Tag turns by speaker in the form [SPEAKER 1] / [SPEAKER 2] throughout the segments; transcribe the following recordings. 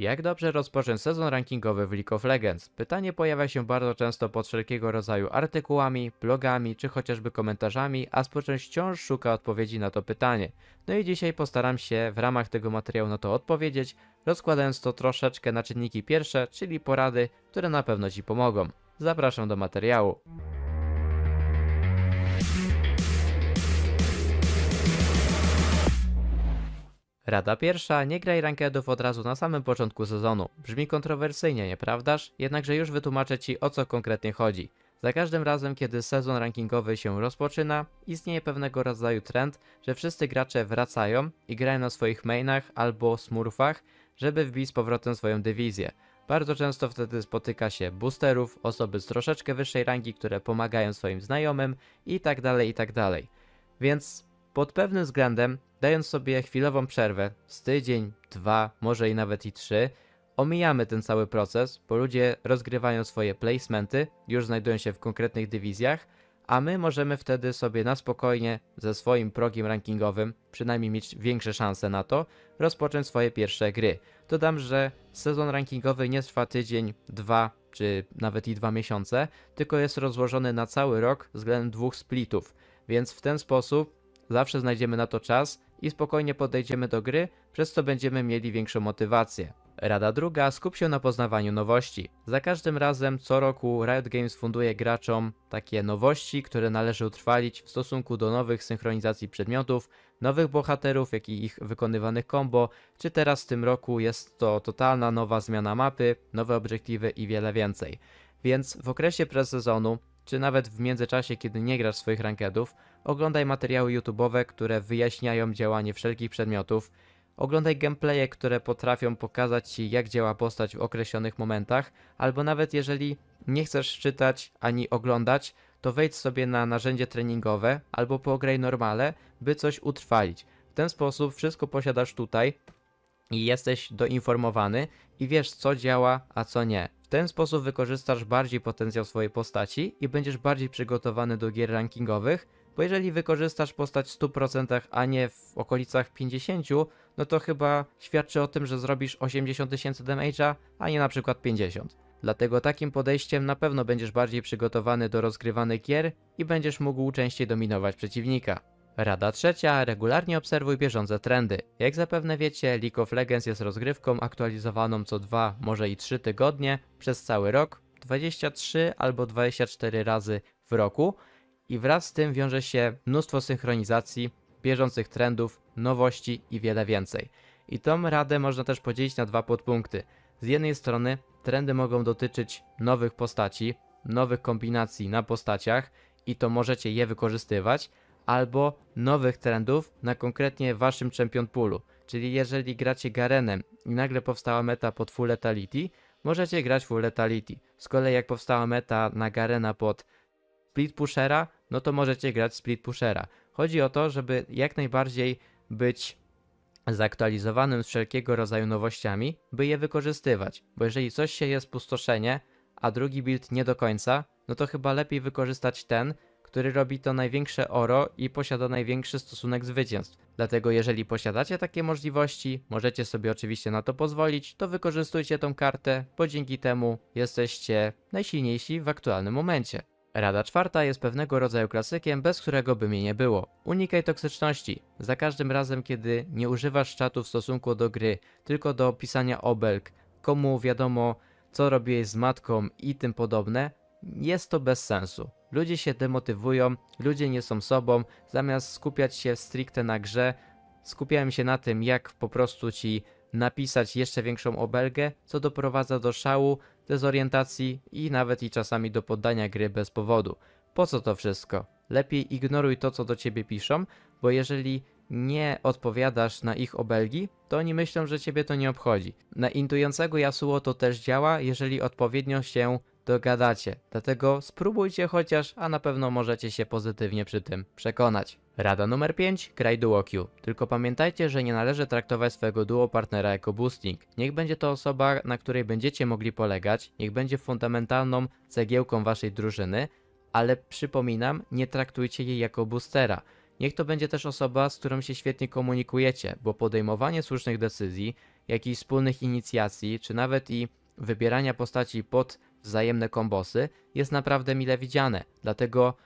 [SPEAKER 1] Jak dobrze rozpocząć sezon rankingowy w League of Legends? Pytanie pojawia się bardzo często pod wszelkiego rodzaju artykułami, blogami czy chociażby komentarzami, a społeczność wciąż szuka odpowiedzi na to pytanie. No i dzisiaj postaram się w ramach tego materiału na to odpowiedzieć, rozkładając to troszeczkę na czynniki pierwsze, czyli porady, które na pewno Ci pomogą. Zapraszam do materiału. Rada pierwsza, nie graj rankedów od razu na samym początku sezonu. Brzmi kontrowersyjnie, nieprawdaż? Jednakże już wytłumaczę Ci o co konkretnie chodzi. Za każdym razem, kiedy sezon rankingowy się rozpoczyna, istnieje pewnego rodzaju trend, że wszyscy gracze wracają i grają na swoich mainach albo smurfach, żeby wbić z powrotem swoją dywizję. Bardzo często wtedy spotyka się boosterów, osoby z troszeczkę wyższej rangi, które pomagają swoim znajomym i i tak dalej tak dalej. Więc pod pewnym względem dając sobie chwilową przerwę z tydzień, dwa, może i nawet i trzy, omijamy ten cały proces, bo ludzie rozgrywają swoje placementy, już znajdują się w konkretnych dywizjach, a my możemy wtedy sobie na spokojnie ze swoim progiem rankingowym, przynajmniej mieć większe szanse na to, rozpocząć swoje pierwsze gry. Dodam, że sezon rankingowy nie trwa tydzień, dwa czy nawet i dwa miesiące, tylko jest rozłożony na cały rok względem dwóch splitów, więc w ten sposób zawsze znajdziemy na to czas i spokojnie podejdziemy do gry, przez co będziemy mieli większą motywację. Rada druga, skup się na poznawaniu nowości. Za każdym razem co roku Riot Games funduje graczom takie nowości, które należy utrwalić w stosunku do nowych synchronizacji przedmiotów, nowych bohaterów, jak i ich wykonywanych combo, czy teraz w tym roku jest to totalna nowa zmiana mapy, nowe obiektywy i wiele więcej. Więc w okresie presezonu, czy nawet w międzyczasie, kiedy nie grasz swoich rankedów, Oglądaj materiały YouTube'owe, które wyjaśniają działanie wszelkich przedmiotów. Oglądaj gameplaye, które potrafią pokazać Ci, jak działa postać w określonych momentach, albo nawet jeżeli nie chcesz czytać ani oglądać, to wejdź sobie na narzędzie treningowe albo pograj normale, by coś utrwalić. W ten sposób wszystko posiadasz tutaj i jesteś doinformowany i wiesz, co działa, a co nie. W ten sposób wykorzystasz bardziej potencjał swojej postaci i będziesz bardziej przygotowany do gier rankingowych, bo jeżeli wykorzystasz postać w 100%, a nie w okolicach 50%, no to chyba świadczy o tym, że zrobisz 80 tysięcy damage'a, a nie na przykład 50. Dlatego takim podejściem na pewno będziesz bardziej przygotowany do rozgrywanych gier i będziesz mógł częściej dominować przeciwnika. Rada trzecia, regularnie obserwuj bieżące trendy. Jak zapewne wiecie, League of Legends jest rozgrywką aktualizowaną co 2, może i 3 tygodnie przez cały rok, 23 albo 24 razy w roku i wraz z tym wiąże się mnóstwo synchronizacji, bieżących trendów, nowości i wiele więcej. I tą radę można też podzielić na dwa podpunkty. Z jednej strony trendy mogą dotyczyć nowych postaci, nowych kombinacji na postaciach i to możecie je wykorzystywać, albo nowych trendów na konkretnie waszym champion poolu. Czyli jeżeli gracie Garenem i nagle powstała meta pod Full Letality, możecie grać Full Letality. Z kolei jak powstała meta na Garena pod Split Pushera, no to możecie grać Split Pushera. Chodzi o to, żeby jak najbardziej być zaktualizowanym z wszelkiego rodzaju nowościami, by je wykorzystywać. Bo jeżeli coś się jest pustoszenie, a drugi build nie do końca, no to chyba lepiej wykorzystać ten, który robi to największe oro i posiada największy stosunek zwycięstw. Dlatego jeżeli posiadacie takie możliwości, możecie sobie oczywiście na to pozwolić, to wykorzystujcie tą kartę, bo dzięki temu jesteście najsilniejsi w aktualnym momencie. Rada czwarta jest pewnego rodzaju klasykiem, bez którego by mnie nie było. Unikaj toksyczności. Za każdym razem, kiedy nie używasz czatu w stosunku do gry, tylko do pisania obelg, komu wiadomo, co robiłeś z matką i tym podobne, jest to bez sensu. Ludzie się demotywują, ludzie nie są sobą, zamiast skupiać się stricte na grze, skupiałem się na tym, jak po prostu ci napisać jeszcze większą obelgę, co doprowadza do szału, dezorientacji i nawet i czasami do poddania gry bez powodu. Po co to wszystko? Lepiej ignoruj to, co do ciebie piszą, bo jeżeli nie odpowiadasz na ich obelgi, to oni myślą, że ciebie to nie obchodzi. Na intującego Yasuo to też działa, jeżeli odpowiednio się dogadacie. Dlatego spróbujcie chociaż, a na pewno możecie się pozytywnie przy tym przekonać. Rada numer 5. Graj DuoQ. Tylko pamiętajcie, że nie należy traktować swojego duo partnera jako boosting. Niech będzie to osoba, na której będziecie mogli polegać, niech będzie fundamentalną cegiełką waszej drużyny, ale przypominam, nie traktujcie jej jako boostera. Niech to będzie też osoba, z którą się świetnie komunikujecie, bo podejmowanie słusznych decyzji, jakichś wspólnych inicjacji, czy nawet i wybierania postaci pod wzajemne kombosy jest naprawdę mile widziane. Dlatego,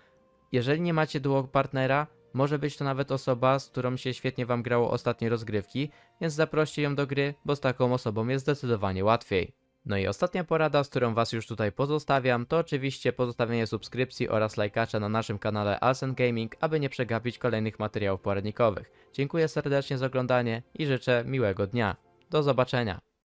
[SPEAKER 1] jeżeli nie macie duo partnera, może być to nawet osoba, z którą się świetnie wam grało ostatnie rozgrywki, więc zaproście ją do gry, bo z taką osobą jest zdecydowanie łatwiej. No i ostatnia porada, z którą was już tutaj pozostawiam, to oczywiście pozostawienie subskrypcji oraz lajkacza na naszym kanale Alsen Gaming, aby nie przegapić kolejnych materiałów poradnikowych. Dziękuję serdecznie za oglądanie i życzę miłego dnia. Do zobaczenia.